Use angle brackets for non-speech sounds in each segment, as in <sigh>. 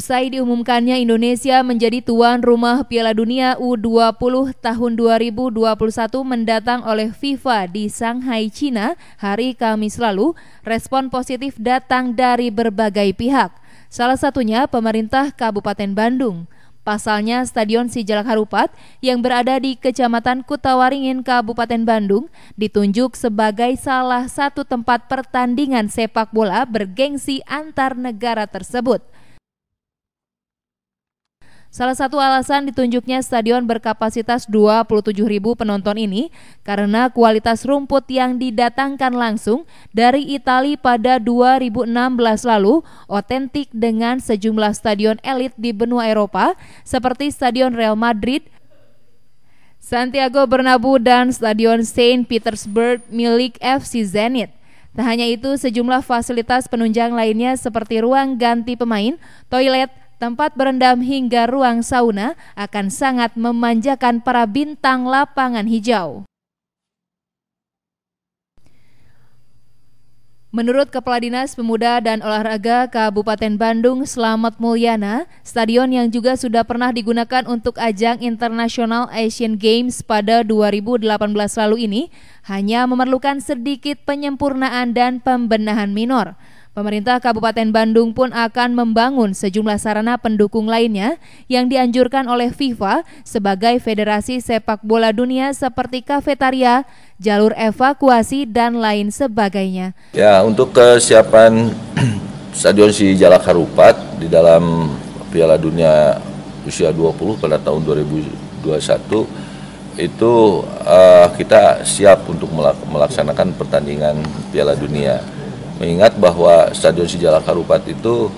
Usai diumumkannya Indonesia menjadi tuan rumah Piala Dunia U20 tahun 2021 mendatang oleh FIFA di Shanghai, China hari Kamis lalu, respon positif datang dari berbagai pihak. Salah satunya pemerintah Kabupaten Bandung. Pasalnya, Stadion Sijalak Harupat yang berada di Kecamatan Kutawaringin, Kabupaten Bandung, ditunjuk sebagai salah satu tempat pertandingan sepak bola bergengsi antar negara tersebut. Salah satu alasan ditunjuknya stadion berkapasitas 27.000 penonton ini karena kualitas rumput yang didatangkan langsung dari Itali pada 2016 lalu otentik dengan sejumlah stadion elit di benua Eropa seperti Stadion Real Madrid, Santiago Bernabeu dan Stadion Saint Petersburg milik FC Zenit. Tak hanya itu, sejumlah fasilitas penunjang lainnya seperti ruang ganti pemain, toilet, Tempat berendam hingga ruang sauna akan sangat memanjakan para bintang lapangan hijau. Menurut Kepala Dinas Pemuda dan Olahraga Kabupaten Bandung Selamat Mulyana, stadion yang juga sudah pernah digunakan untuk ajang internasional Asian Games pada 2018 lalu ini hanya memerlukan sedikit penyempurnaan dan pembenahan minor. Pemerintah Kabupaten Bandung pun akan membangun sejumlah sarana pendukung lainnya yang dianjurkan oleh FIFA sebagai Federasi Sepak Bola Dunia seperti kafetaria, jalur evakuasi, dan lain sebagainya. Ya, untuk kesiapan <clears throat> Stadion Si Jalak Harupat di dalam Piala Dunia usia 20 pada tahun 2021 itu uh, kita siap untuk melaksanakan pertandingan Piala Dunia mengingat bahwa Stadion Sijala Karupat itu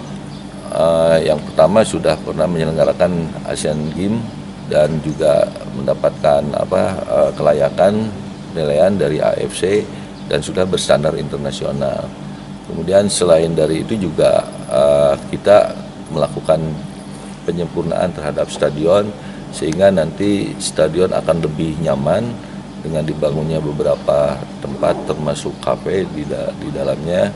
uh, yang pertama sudah pernah menyelenggarakan Asian Games dan juga mendapatkan apa uh, kelayakan penilaian dari AFC dan sudah berstandar internasional. Kemudian selain dari itu juga uh, kita melakukan penyempurnaan terhadap stadion sehingga nanti stadion akan lebih nyaman dengan dibangunnya beberapa tempat termasuk kafe di, da di dalamnya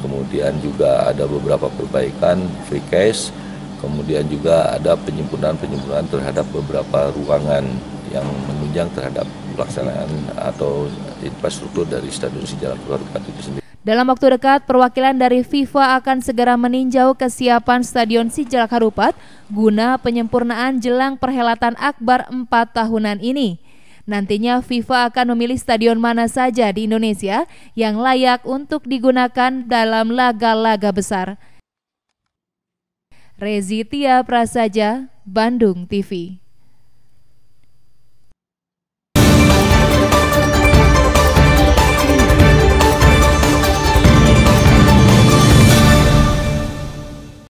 kemudian juga ada beberapa perbaikan free cash kemudian juga ada penyempurnaan-penyempurnaan terhadap beberapa ruangan yang menunjang terhadap pelaksanaan atau infrastruktur dari Stadion sejarah Purwarupat itu sendiri. Dalam waktu dekat, perwakilan dari FIFA akan segera meninjau kesiapan Stadion Sijalak Harupat guna penyempurnaan jelang perhelatan Akbar 4 tahunan ini. Nantinya FIFA akan memilih stadion mana saja di Indonesia yang layak untuk digunakan dalam laga-laga besar. Rezitia Prasaja, Bandung TV